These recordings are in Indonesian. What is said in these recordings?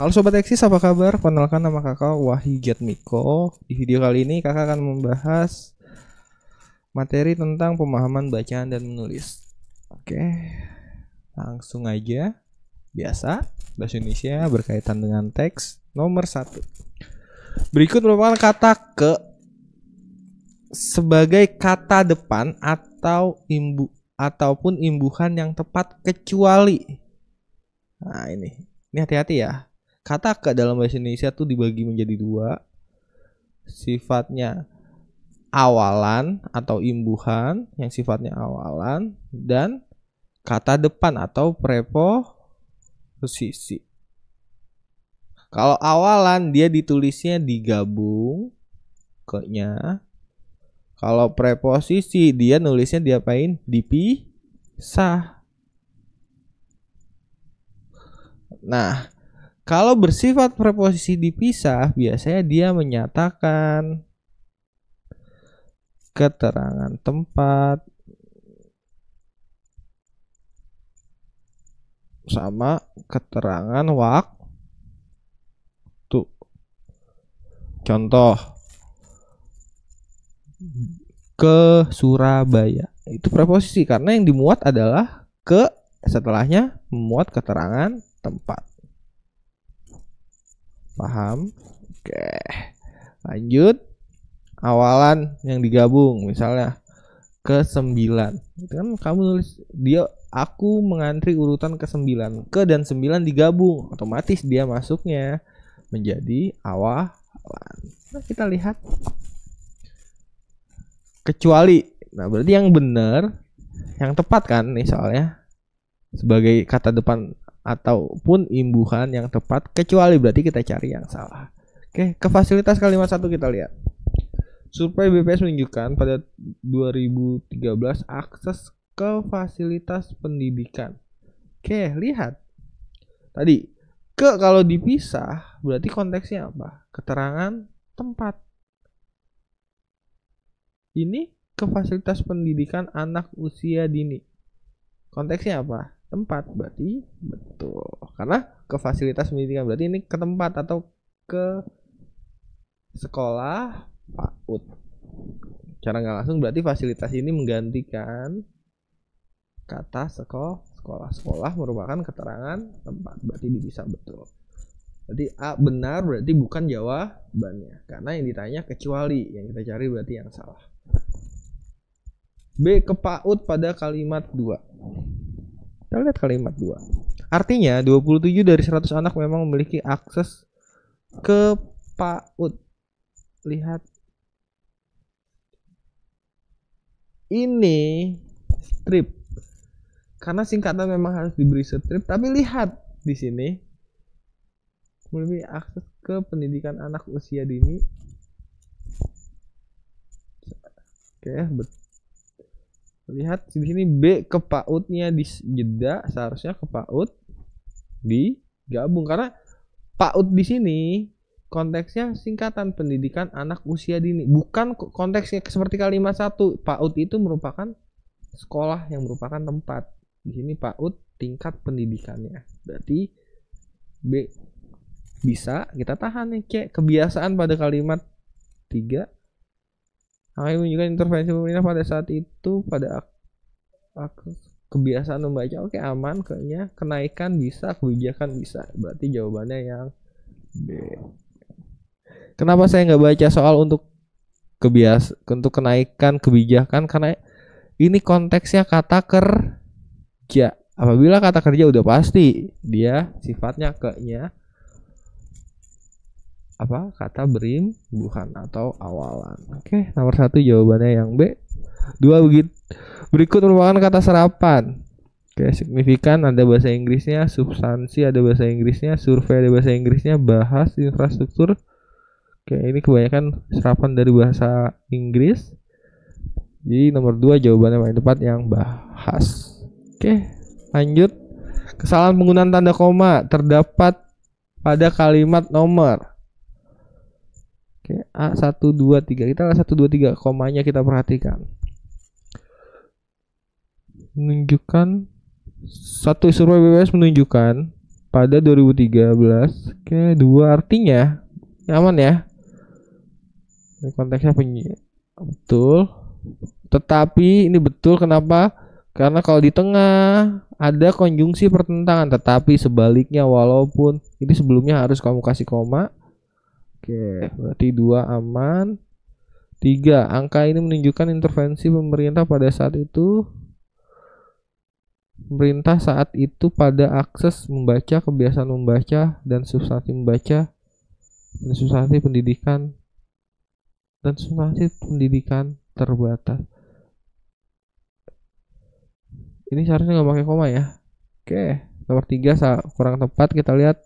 Halo Sobat Eksis, apa kabar? Perkenalkan nama kakak Wahyu miko Di video kali ini kakak akan membahas materi tentang pemahaman bacaan dan menulis. Oke, langsung aja. Biasa, bahasa Indonesia berkaitan dengan teks nomor satu. Berikut merupakan kata ke sebagai kata depan atau imbu ataupun imbuhan yang tepat kecuali Nah ini, ini hati-hati ya kata ke dalam bahasa Indonesia tuh dibagi menjadi dua sifatnya awalan atau imbuhan yang sifatnya awalan dan kata depan atau preposisi kalau awalan dia ditulisnya digabung koknya. kalau preposisi dia nulisnya diapain dipisah nah kalau bersifat preposisi dipisah, biasanya dia menyatakan keterangan tempat sama keterangan waktu. Contoh ke Surabaya. Itu preposisi karena yang dimuat adalah ke setelahnya memuat keterangan tempat. Paham? Oke. Lanjut. Awalan yang digabung misalnya ke sembilan Itu kan kamu tulis dia aku mengantri urutan ke sembilan Ke dan sembilan digabung, otomatis dia masuknya menjadi awalan. Nah, kita lihat kecuali. Nah, berarti yang benar, yang tepat kan nih soalnya sebagai kata depan ataupun imbuhan yang tepat kecuali berarti kita cari yang salah. Oke, ke fasilitas kalimat satu kita lihat. Survei BPS menunjukkan pada 2013 akses ke fasilitas pendidikan. Oke, lihat. Tadi ke kalau dipisah berarti konteksnya apa? Keterangan tempat. Ini ke fasilitas pendidikan anak usia dini. Konteksnya apa? tempat berarti betul karena ke fasilitas pendidikan berarti ini ke tempat atau ke sekolah PAUD cara nggak langsung berarti fasilitas ini menggantikan kata sekolah sekolah sekolah merupakan keterangan tempat berarti bisa betul berarti A benar berarti bukan jawabannya karena yang ditanya kecuali yang kita cari berarti yang salah B ke PAUD pada kalimat 2 kita lihat kalimat 2. Artinya 27 dari 100 anak memang memiliki akses ke PAUD. Lihat ini strip. Karena singkatan memang harus diberi strip, tapi lihat di sini memiliki akses ke pendidikan anak usia dini. Oke, betul lihat di sini B ke PAUD-nya di jeda seharusnya ke PAUD di gabung karena PAUD di sini konteksnya singkatan pendidikan anak usia dini bukan konteksnya seperti kalimat satu PAUD itu merupakan sekolah yang merupakan tempat di sini PAUD tingkat pendidikannya berarti B bisa kita tahan nih C kebiasaan pada kalimat 3 ini menunjukkan intervensi pemerintah pada saat itu pada kebiasaan membaca oke okay, aman kayaknya kenaikan bisa kebijakan bisa berarti jawabannya yang B kenapa saya nggak baca soal untuk kebias untuk kenaikan kebijakan karena ini konteksnya kata kerja apabila kata kerja udah pasti dia sifatnya kayaknya apa kata berim bukan atau awalan. Oke, nomor satu jawabannya yang B. Dua begitu. Berikut merupakan kata serapan. Oke, signifikan ada bahasa Inggrisnya, substansi ada bahasa Inggrisnya, survei ada bahasa Inggrisnya, bahas infrastruktur. Oke, ini kebanyakan serapan dari bahasa Inggris. Jadi nomor dua jawabannya paling tepat yang bahas. Oke, lanjut. Kesalahan penggunaan tanda koma terdapat pada kalimat nomor Oke, A123. Kita A123 komanya kita perhatikan. Menunjukkan satu survei BPS menunjukkan pada 2013 ke dua artinya nyaman ya. Ini konteksnya penyi betul. Tetapi ini betul kenapa? Karena kalau di tengah ada konjungsi pertentangan, tetapi sebaliknya walaupun ini sebelumnya harus kamu kasih koma, Oke, berarti dua aman. Tiga, angka ini menunjukkan intervensi pemerintah pada saat itu. Pemerintah saat itu pada akses membaca, kebiasaan membaca, dan substansi membaca, dan substansi pendidikan, dan substansi pendidikan terbatas. Ini seharusnya nggak pakai koma ya. Oke, nomor tiga kurang tepat kita lihat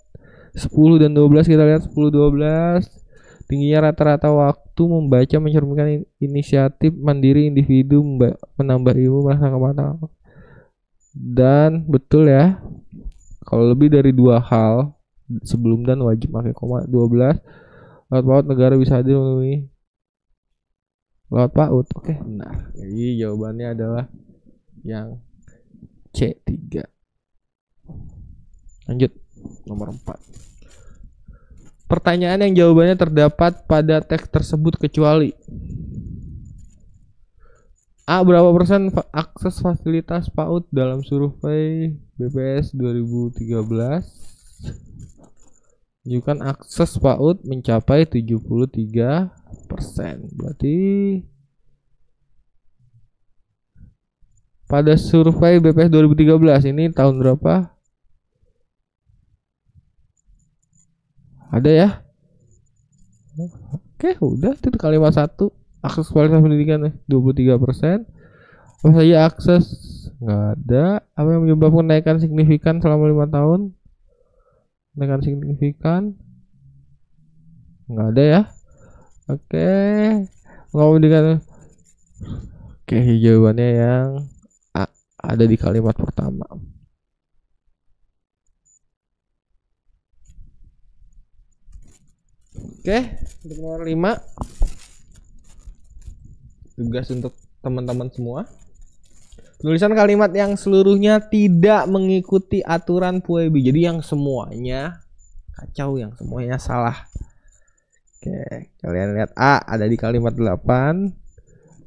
10 dan 12 kita lihat 10 12 tingginya rata-rata waktu membaca mencerminkan inisiatif mandiri individu menambah ilmu merasa kemana dan betul ya kalau lebih dari dua hal sebelum dan wajib pakai koma 12 laut paut negara bisa hadir memenuhi laut paut oke okay, benar jadi jawabannya adalah yang C3 lanjut nomor 4 pertanyaan yang jawabannya terdapat pada teks tersebut kecuali A. Berapa persen akses fasilitas PAUD dalam survei BPS 2013 menunjukkan akses PAUD mencapai 73 persen. Berarti pada survei BPS 2013 ini tahun berapa? Ada ya? Oke, udah itu kalimat satu. Akses kualitas pendidikan ya, puluh 23 persen. Apa saja akses? Nggak ada. Apa yang menyebabkan kenaikan signifikan selama lima tahun? Kenaikan signifikan? Nggak ada ya? Oke. Nggak pendidikan. Oke, jawabannya yang ada di kalimat pertama. Oke, untuk nomor 5 tugas untuk teman-teman semua. Tulisan kalimat yang seluruhnya tidak mengikuti aturan Puebi. Jadi yang semuanya kacau, yang semuanya salah. Oke, kalian lihat A ada di kalimat 8.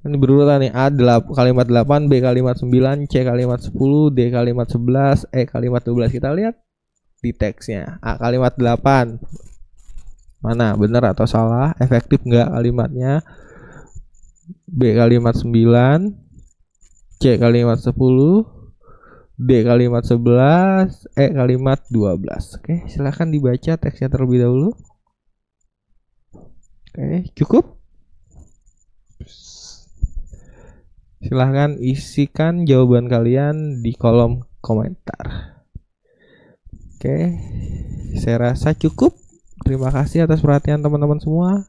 Ini berurutan nih A kalimat 8, B kalimat 9, C kalimat 10, D kalimat 11, E kalimat 12. Kita lihat di teksnya. A kalimat 8 Mana benar atau salah? Efektif enggak kalimatnya? B kalimat 9, C kalimat 10, D kalimat 11, E kalimat 12. Oke, silahkan dibaca teksnya terlebih dahulu. Oke, cukup. Silahkan isikan jawaban kalian di kolom komentar. Oke, saya rasa cukup. Terima kasih atas perhatian teman-teman semua.